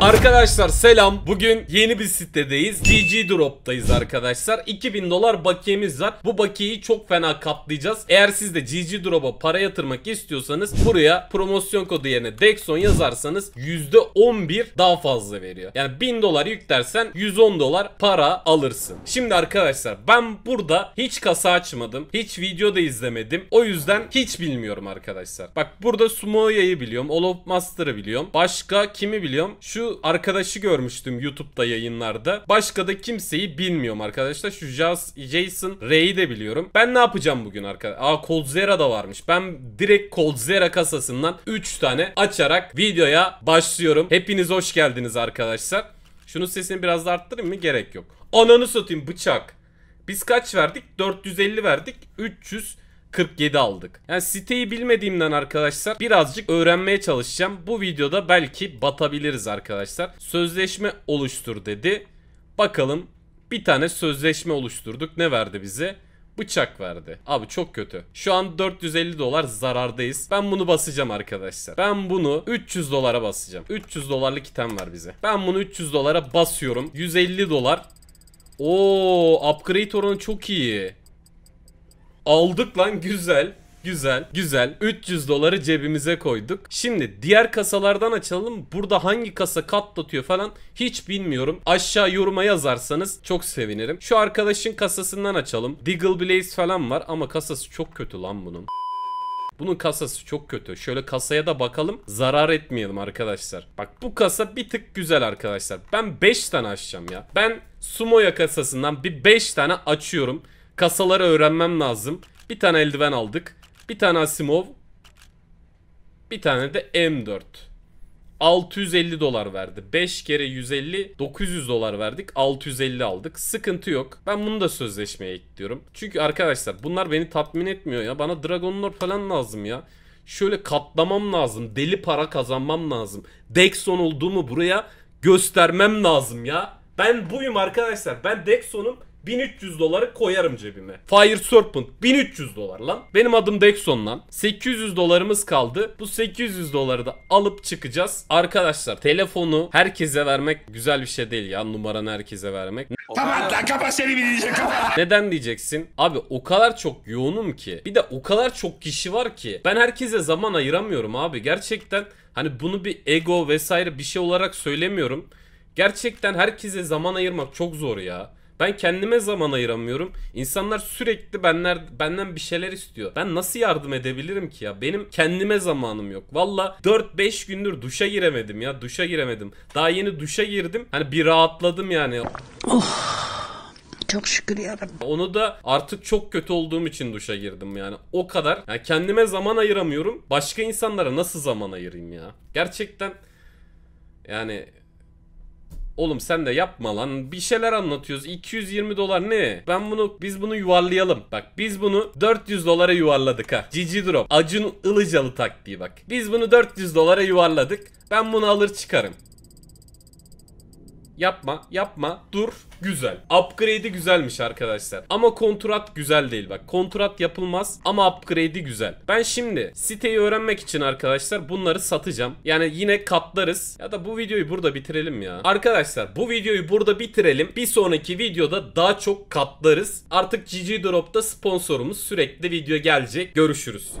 Arkadaşlar selam. Bugün yeni bir sitedeyiz. DG Drop'tayız arkadaşlar. 2000 dolar bakiyemiz var. Bu bakiyeyi çok fena katlayacağız. Eğer siz de GG Drop'a para yatırmak istiyorsanız buraya promosyon kodu yerine Dexon yazarsanız %11 daha fazla veriyor. Yani 1000 dolar yüklersen 110 dolar para alırsın. Şimdi arkadaşlar ben burada hiç kasa açmadım. Hiç video da izlemedim. O yüzden hiç bilmiyorum arkadaşlar. Bak burada Sumoya'yı biliyorum. All Master'ı biliyorum. Başka kimi biliyorum? Şu arkadaşı görmüştüm YouTube'da yayınlarda. Başka da kimseyi bilmiyorum arkadaşlar. Şu Jazz Jason Ray'i de biliyorum. Ben ne yapacağım bugün arkadaşlar? Aa Coldzera da varmış. Ben direkt Coldzera kasasından 3 tane açarak videoya başlıyorum. Hepiniz hoş geldiniz arkadaşlar. Şunun sesini biraz da arttırayım mı? Gerek yok. Ananı satayım bıçak. Biz kaç verdik? 450 verdik. 300 47 aldık. Yani siteyi bilmediğimden arkadaşlar birazcık öğrenmeye çalışacağım. Bu videoda belki batabiliriz arkadaşlar. Sözleşme oluştur dedi. Bakalım bir tane sözleşme oluşturduk. Ne verdi bize? Bıçak verdi. Abi çok kötü. Şu an 450 dolar zarardayız. Ben bunu basacağım arkadaşlar. Ben bunu 300 dolara basacağım. 300 dolarlık item var bize. Ben bunu 300 dolara basıyorum. 150 dolar. Oo, upgrade oranı çok iyi. Aldık lan güzel. Güzel, güzel. 300 doları cebimize koyduk. Şimdi diğer kasalardan açalım. Burada hangi kasa katlatıyor falan hiç bilmiyorum. Aşağı yoruma yazarsanız çok sevinirim. Şu arkadaşın kasasından açalım. Diggle Blaze falan var ama kasası çok kötü lan bunun. Bunun kasası çok kötü. Şöyle kasaya da bakalım. Zarar etmeyelim arkadaşlar. Bak bu kasa bir tık güzel arkadaşlar. Ben 5 tane açacağım ya. Ben Sumoya kasasından bir 5 tane açıyorum. Kasaları öğrenmem lazım. Bir tane eldiven aldık. Bir tane Asimov. Bir tane de M4. 650 dolar verdi. 5 kere 150 900 dolar verdik. 650 aldık. Sıkıntı yok. Ben bunu da sözleşmeye ekliyorum. Çünkü arkadaşlar bunlar beni tatmin etmiyor ya. Bana Dragon Lord falan lazım ya. Şöyle katlamam lazım. Deli para kazanmam lazım. Dexon olduğumu buraya göstermem lazım ya. Ben buyum arkadaşlar. Ben Dexon'um. 1300 doları koyarım cebime. Fire Serpent 1300 dolar lan. Benim adım Dexon lan. 800 dolarımız kaldı. Bu 800 doları da alıp çıkacağız. Arkadaşlar telefonu herkese vermek güzel bir şey değil ya. Numaranı herkese vermek. Tamam. lan kapat seni bilecek kapat. Neden diyeceksin? Abi o kadar çok yoğunum ki. Bir de o kadar çok kişi var ki. Ben herkese zaman ayıramıyorum abi. Gerçekten hani bunu bir ego vesaire bir şey olarak söylemiyorum. Gerçekten herkese zaman ayırmak çok zor ya. Ben kendime zaman ayıramıyorum. İnsanlar sürekli benler, benden bir şeyler istiyor. Ben nasıl yardım edebilirim ki ya? Benim kendime zamanım yok. Valla 4-5 gündür duşa giremedim ya. Duşa giremedim. Daha yeni duşa girdim. Hani bir rahatladım yani. Oh. Çok şükür yarabbim. Onu da artık çok kötü olduğum için duşa girdim yani. O kadar. Yani kendime zaman ayıramıyorum. Başka insanlara nasıl zaman ayırayım ya? Gerçekten yani Oğlum sen de yapma lan. Bir şeyler anlatıyoruz. 220 dolar ne? Ben bunu biz bunu yuvarlayalım. Bak biz bunu 400 dolara yuvarladık ha. Cici drop. Acun Ilıcalı taktiği bak. Biz bunu 400 dolara yuvarladık. Ben bunu alır çıkarım. Yapma, yapma, dur. Güzel. Upgrade'i güzelmiş arkadaşlar. Ama kontrat güzel değil bak. Kontrat yapılmaz ama upgrade'i güzel. Ben şimdi siteyi öğrenmek için arkadaşlar bunları satacağım. Yani yine katlarız. Ya da bu videoyu burada bitirelim ya. Arkadaşlar bu videoyu burada bitirelim. Bir sonraki videoda daha çok katlarız. Artık GG Drop'ta sponsorumuz sürekli video gelecek. Görüşürüz.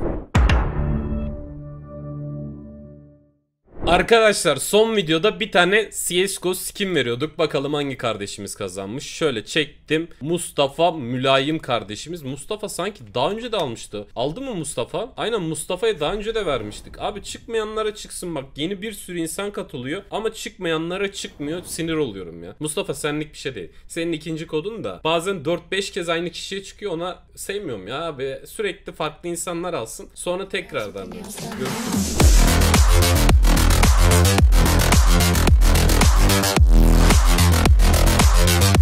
Arkadaşlar son videoda bir tane CSGO skin veriyorduk. Bakalım hangi kardeşimiz kazanmış. Şöyle çektim. Mustafa Mülayim kardeşimiz. Mustafa sanki daha önce de almıştı. Aldı mı Mustafa? Aynen Mustafa'ya daha önce de vermiştik. Abi çıkmayanlara çıksın bak. Yeni bir sürü insan katılıyor ama çıkmayanlara çıkmıyor. Sinir oluyorum ya. Mustafa senlik bir şey değil. Senin ikinci kodun da bazen 4-5 kez aynı kişiye çıkıyor. Ona sevmiyorum ya abi. Sürekli farklı insanlar alsın. Sonra tekrardan görüşürüz. We'll